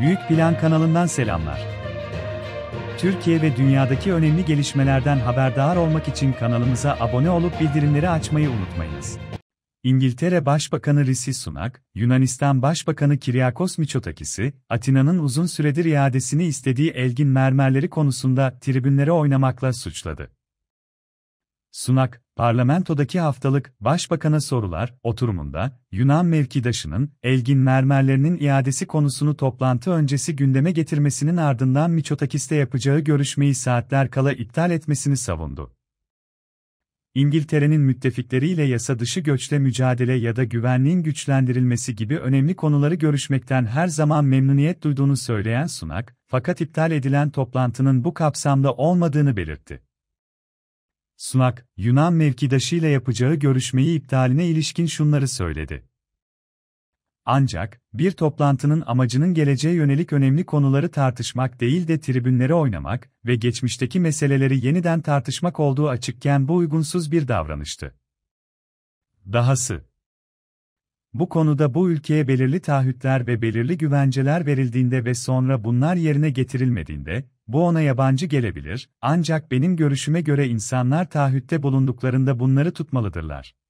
Büyük Plan kanalından selamlar. Türkiye ve dünyadaki önemli gelişmelerden haberdar olmak için kanalımıza abone olup bildirimleri açmayı unutmayınız. İngiltere Başbakanı Rishi Sunak, Yunanistan Başbakanı Kyriakos Mitsotakis'i, Atina'nın uzun süredir iadesini istediği Elgin mermerleri konusunda tribünlere oynamakla suçladı. Sunak, parlamentodaki haftalık Başbakan'a sorular oturumunda Yunan mevkidaşının Elgin mermerlerinin iadesi konusunu toplantı öncesi gündeme getirmesinin ardından Miçotakis'te yapacağı görüşmeyi saatler kala iptal etmesini savundu. İngiltere'nin müttefikleriyle yasa dışı göçle mücadele ya da güvenliğin güçlendirilmesi gibi önemli konuları görüşmekten her zaman memnuniyet duyduğunu söyleyen Sunak, fakat iptal edilen toplantının bu kapsamda olmadığını belirtti. Sunak, Yunan mevkidaşıyla yapacağı görüşmeyi iptaline ilişkin şunları söyledi. Ancak, bir toplantının amacının geleceğe yönelik önemli konuları tartışmak değil de tribünlere oynamak ve geçmişteki meseleleri yeniden tartışmak olduğu açıkken bu uygunsuz bir davranıştı. Dahası, bu konuda bu ülkeye belirli taahhütler ve belirli güvenceler verildiğinde ve sonra bunlar yerine getirilmediğinde, bu ona yabancı gelebilir, ancak benim görüşüme göre insanlar taahhütte bulunduklarında bunları tutmalıdırlar.